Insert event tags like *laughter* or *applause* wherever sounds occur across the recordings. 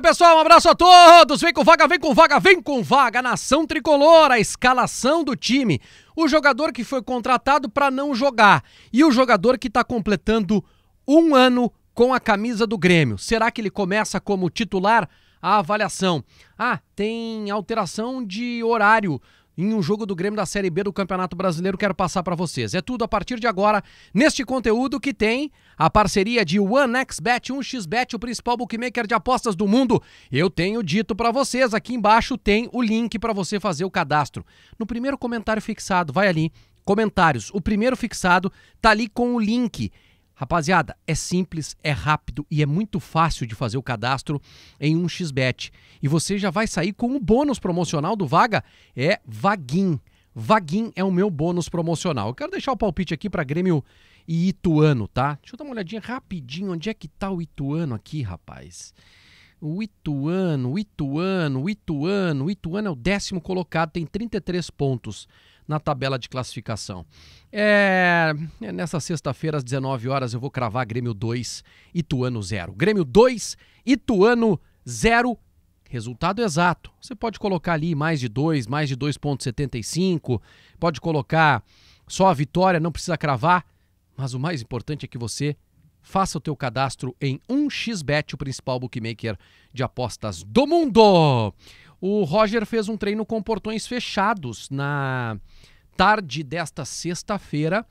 Oi, pessoal, um abraço a todos. Vem com vaga, vem com vaga, vem com vaga. Nação tricolor, a escalação do time. O jogador que foi contratado para não jogar e o jogador que está completando um ano com a camisa do Grêmio. Será que ele começa como titular? A avaliação. Ah, tem alteração de horário em um jogo do Grêmio da Série B do Campeonato Brasileiro. Quero passar para vocês. É tudo a partir de agora neste conteúdo que tem a parceria de OneXBet, 1xBet, o principal bookmaker de apostas do mundo. Eu tenho dito para vocês, aqui embaixo tem o link para você fazer o cadastro. No primeiro comentário fixado, vai ali, comentários. O primeiro fixado tá ali com o link Rapaziada, é simples, é rápido e é muito fácil de fazer o cadastro em um xbet. E você já vai sair com o bônus promocional do Vaga, é Vaguin. Vaguin é o meu bônus promocional. Eu quero deixar o palpite aqui para Grêmio e Ituano, tá? Deixa eu dar uma olhadinha rapidinho onde é que tá o Ituano aqui, rapaz. O Ituano, o Ituano, o Ituano, o Ituano é o décimo colocado, tem 33 pontos na tabela de classificação. É, é nessa sexta-feira, às 19 horas, eu vou cravar Grêmio 2, Ituano 0. Grêmio 2, Ituano 0. Resultado exato. Você pode colocar ali mais de 2, mais de 2,75. Pode colocar só a vitória, não precisa cravar. Mas o mais importante é que você faça o teu cadastro em 1xBet, o principal bookmaker de apostas do mundo. O Roger fez um treino com portões fechados na tarde desta sexta-feira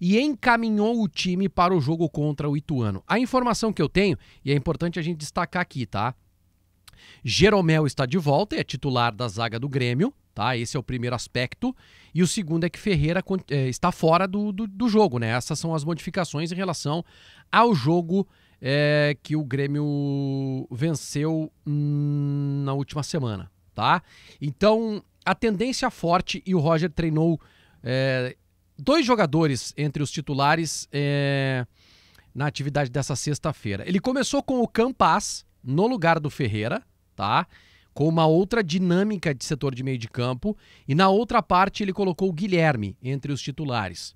e encaminhou o time para o jogo contra o Ituano. A informação que eu tenho, e é importante a gente destacar aqui, tá? Jeromel está de volta, e é titular da zaga do Grêmio, tá? Esse é o primeiro aspecto. E o segundo é que Ferreira eh, está fora do, do, do jogo, né? Essas são as modificações em relação ao jogo é, que o Grêmio venceu hum, na última semana tá? Então, a tendência forte e o Roger treinou é, dois jogadores entre os titulares é, na atividade dessa sexta-feira. Ele começou com o Campas no lugar do Ferreira, tá? Com uma outra dinâmica de setor de meio de campo. E na outra parte ele colocou o Guilherme entre os titulares.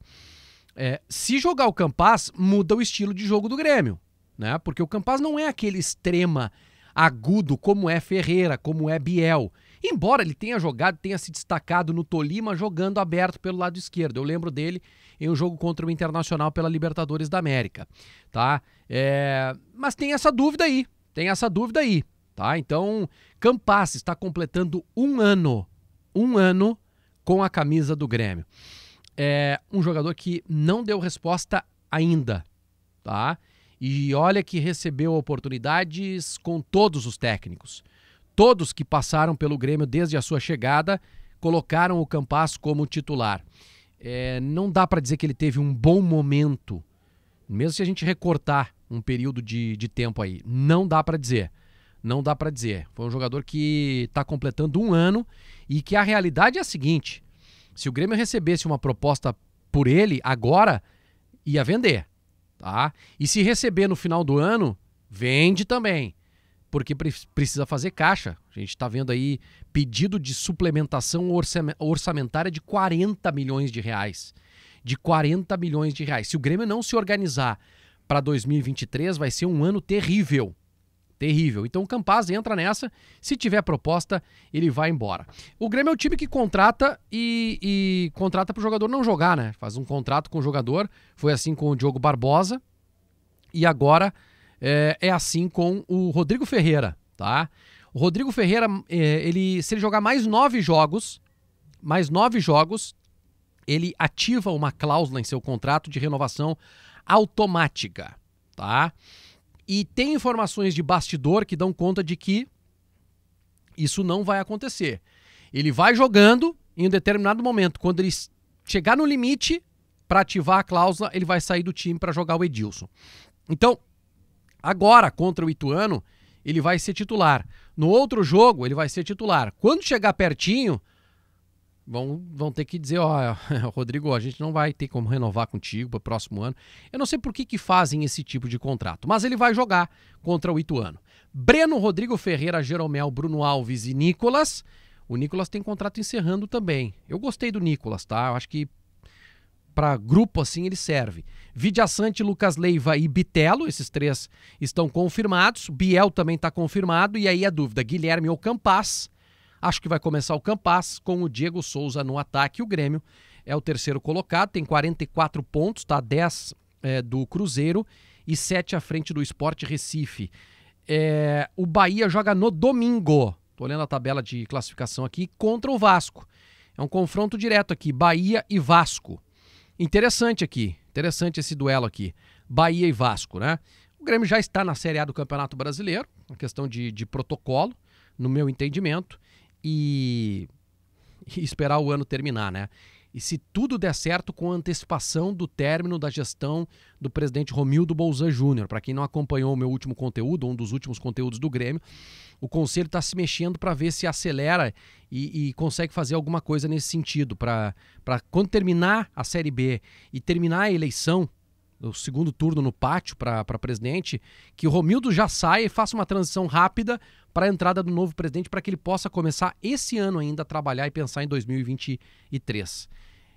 É, se jogar o Campas, muda o estilo de jogo do Grêmio, né? Porque o Campas não é aquele extrema agudo como é Ferreira, como é Biel. Embora ele tenha jogado, tenha se destacado no Tolima jogando aberto pelo lado esquerdo. Eu lembro dele em um jogo contra o Internacional pela Libertadores da América, tá? É... Mas tem essa dúvida aí, tem essa dúvida aí, tá? Então, Campas está completando um ano, um ano com a camisa do Grêmio. É um jogador que não deu resposta ainda, tá? E olha que recebeu oportunidades com todos os técnicos. Todos que passaram pelo Grêmio desde a sua chegada colocaram o Campas como titular. É, não dá para dizer que ele teve um bom momento, mesmo se a gente recortar um período de, de tempo aí. Não dá para dizer. Não dá para dizer. Foi um jogador que está completando um ano e que a realidade é a seguinte: se o Grêmio recebesse uma proposta por ele agora, ia vender tá? E se receber no final do ano, vende também, porque pre precisa fazer caixa. A gente está vendo aí pedido de suplementação orçamentária de 40 milhões de reais. De 40 milhões de reais. Se o Grêmio não se organizar para 2023, vai ser um ano terrível terrível. Então o Campaz entra nessa, se tiver proposta, ele vai embora. O Grêmio é o time que contrata e, e contrata para o jogador não jogar, né? Faz um contrato com o jogador, foi assim com o Diogo Barbosa e agora é, é assim com o Rodrigo Ferreira, tá? O Rodrigo Ferreira, eh, ele se ele jogar mais nove jogos, mais nove jogos, ele ativa uma cláusula em seu contrato de renovação automática, tá? E tem informações de bastidor que dão conta de que isso não vai acontecer. Ele vai jogando em um determinado momento, quando ele chegar no limite para ativar a cláusula, ele vai sair do time para jogar o Edilson. Então, agora contra o Ituano, ele vai ser titular. No outro jogo, ele vai ser titular. Quando chegar pertinho, vão, vão ter que dizer, ó, oh, *laughs* Rodrigo, a gente não vai ter como renovar contigo para o próximo ano. Eu não sei por que, que fazem esse tipo de contrato, mas ele vai jogar contra o Ituano. Breno, Rodrigo Ferreira, Jeromel, Bruno Alves e Nicolas. O Nicolas tem contrato encerrando também. Eu gostei do Nicolas, tá? Eu acho que para grupo assim ele serve. Vidia Sante, Lucas Leiva e Bitelo, esses três estão confirmados. Biel também está confirmado. E aí a dúvida, Guilherme ou Campas Acho que vai começar o Campas com o Diego Souza no ataque. O Grêmio é o terceiro colocado, tem 44 pontos, tá 10 é, do Cruzeiro e 7 à frente do Esporte Recife. É, o Bahia joga no domingo, estou olhando a tabela de classificação aqui, contra o Vasco. É um confronto direto aqui, Bahia e Vasco. Interessante aqui, interessante esse duelo aqui, Bahia e Vasco, né? O Grêmio já está na Série A do Campeonato Brasileiro, uma questão de, de protocolo, no meu entendimento e, e esperar o ano terminar, né? E se tudo der certo com antecipação do término da gestão do presidente Romildo Bolzan Júnior. Para quem não acompanhou o meu último conteúdo, um dos últimos conteúdos do Grêmio, o conselho está se mexendo para ver se acelera e, e, consegue fazer alguma coisa nesse sentido. Para quando terminar a Série B e terminar a eleição o segundo turno no pátio para presidente, que o Romildo já saia e faça uma transição rápida para a entrada do novo presidente, para que ele possa começar esse ano ainda a trabalhar e pensar em 2023.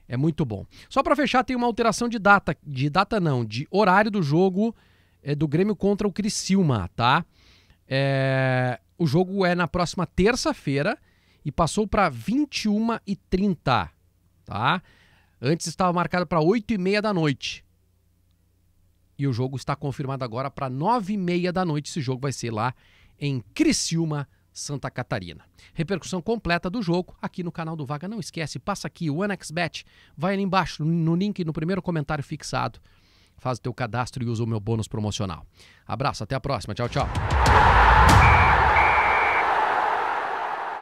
É muito bom. Só para fechar, tem uma alteração de data, de data não, de horário do jogo é, do Grêmio contra o Criciúma, tá? É, o jogo é na próxima terça-feira e passou para 21h30, tá? Antes estava marcado para 8h30 da noite. E o jogo está confirmado agora para nove e meia da noite. Esse jogo vai ser lá em Criciúma, Santa Catarina. Repercussão completa do jogo aqui no canal do Vaga. Não esquece, passa aqui o AnexBet. Vai ali embaixo no link, no primeiro comentário fixado. Faz o teu cadastro e usa o meu bônus promocional. Abraço, até a próxima. Tchau, tchau.